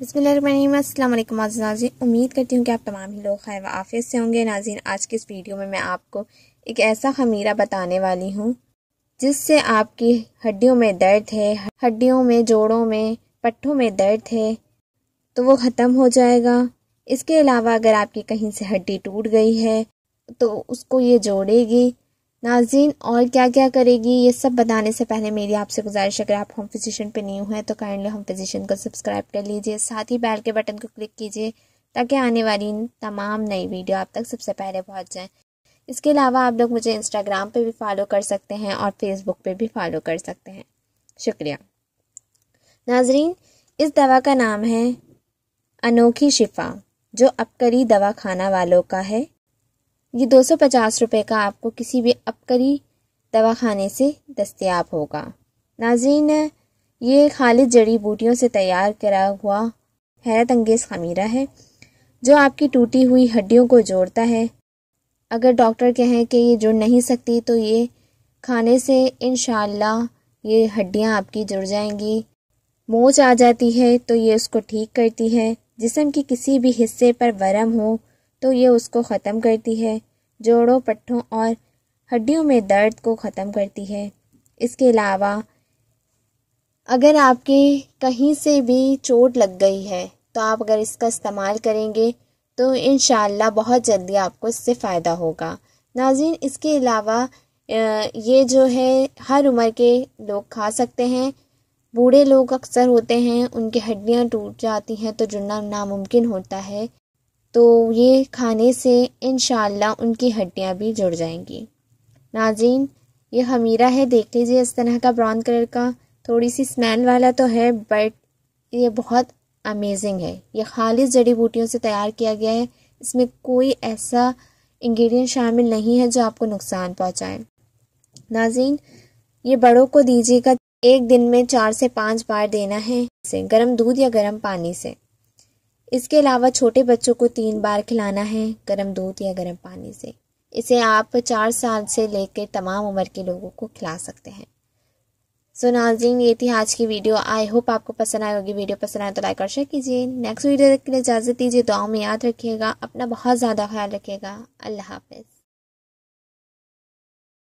बिसमीम नाजी आज उम्मीद करती हूँ कि आप तमाम ही लोग खैर आफिस से होंगे नाजीन आज के इस वीडियो में मैं आपको एक ऐसा खमीरा बताने वाली हूँ जिससे आपकी हड्डियों में दर्द है हड्डियों में जोड़ों में पट्टों में दर्द है तो वो ख़त्म हो जाएगा इसके अलावा अगर आपकी कहीं से हड्डी टूट गई है तो उसको ये जोड़ेगी नाजीन और क्या क्या करेगी ये सब बताने से पहले मेरी आपसे गुजारिश अगर आप होम फिजिशियन पे नहीं हैं तो काइंडली होम फिजिशियन को सब्सक्राइब कर लीजिए साथ ही बैल के बटन को क्लिक कीजिए ताकि आने वाली इन तमाम नई वीडियो आप तक सबसे पहले पहुंच जाएं इसके अलावा आप लोग मुझे इंस्टाग्राम पे भी फॉलो कर सकते हैं और फेसबुक पे भी फॉलो कर सकते हैं शुक्रिया नाजरीन इस दवा का नाम है अनोखी शिफा जो अपकरी दवा खाना वालों का है ये दो सौ पचास रुपये का आपको किसी भी अपकरी दवा खाने से दस्तियाब होगा नाजीन ये खालिद जड़ी बूटियों से तैयार करा हुआ हैरत अंगेज़ खमीरा है जो आपकी टूटी हुई हड्डियों को जोड़ता है अगर डॉक्टर कहें कि ये जुड़ नहीं सकती तो ये खाने से इन ये हड्डियाँ आपकी जुड़ जाएंगी मोच आ जाती है तो ये उसको ठीक करती है जिसम के किसी भी हिस्से पर वरम हो तो ये उसको ख़त्म करती है जोड़ों पट्ठों और हड्डियों में दर्द को ख़त्म करती है इसके अलावा अगर आपके कहीं से भी चोट लग गई है तो आप अगर इसका इस्तेमाल करेंगे तो इन बहुत जल्दी आपको इससे फ़ायदा होगा नाजिन इसके अलावा ये जो है हर उम्र के लोग खा सकते हैं बूढ़े लोग अक्सर होते हैं उनकी हड्डियाँ टूट जाती हैं तो जुड़ना नामुमकिन होता है तो ये खाने से इन उनकी हड्डियाँ भी जुड़ जाएंगी नाजीन ये खमीरा है देख लीजिए इस तरह का ब्राउन कलर का थोड़ी सी स्मेल वाला तो है बट ये बहुत अमेजिंग है ये खालिश जड़ी बूटियों से तैयार किया गया है इसमें कोई ऐसा इंग्रेडिएंट शामिल नहीं है जो आपको नुकसान पहुंचाए नाजीन ये बड़ों को दीजिएगा एक दिन में चार से पाँच बार देना है इसे गर्म दूध या गर्म पानी से इसके अलावा छोटे बच्चों को तीन बार खिलाना है गर्म दूध या गर्म पानी से इसे आप चार साल से लेकर तमाम उम्र के लोगों को खिला सकते हैं सो so, नाजीन ये थी आज की वीडियो आई होप आपको पसंद आई होगी वीडियो पसंद आए तो लाइक और शेयर कीजिए नेक्स्ट वीडियो के लिए इजाज़त दीजिए दुआओं में याद रखिएगा अपना बहुत ज़्यादा ख्याल रखिएगा अल्लाह हाफिज़